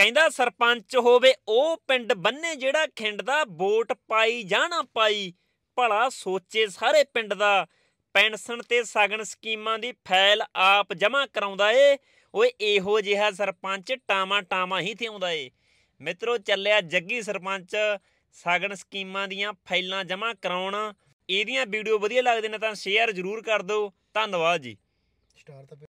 ਕਹਿੰਦਾ ਸਰਪੰਚ ਹੋਵੇ ਉਹ ਪਿੰਡ ਬੰਨੇ ਜਿਹੜਾ ਖਿੰਡਦਾ ਵੋਟ ਪਾਈ ਜਾਣਾ ਪਾਈ ਭਲਾ ਸੋਚੇ ਸਾਰੇ ਪਿੰਡ ਦਾ ਪੈਨਸ਼ਨ ਤੇ ਸਗਣ ਸਕੀਮਾਂ ਦੀ ਫਾਈਲ ਆਪ ਜਮ੍ਹਾਂ ਕਰਾਉਂਦਾ ਏ ਓਏ ਇਹੋ ਜਿਹਾ ਸਰਪੰਚ ਟਾਵਾ ਟਾਵਾ ਹੀ ਥਿਉਂਦਾ ਏ ਮਿੱਤਰੋ ਚੱਲਿਆ ਜੱਗੀ ਸਰਪੰਚ ਸਗਣ ਸਕੀਮਾਂ ਦੀਆਂ ਫਾਈਲਾਂ ਜਮ੍ਹਾਂ ਕਰਾਉਣ ਇਹਦੀਆਂ ਵੀਡੀਓ ਵਧੀਆ ਲੱਗਦੇ ਨੇ ਤਾਂ ਸ਼ੇਅਰ ਜ਼ਰੂਰ ਕਰ ਦਿਓ ਧੰਨਵਾਦ ਜੀ ਸਟਾਰ ਤਾਂ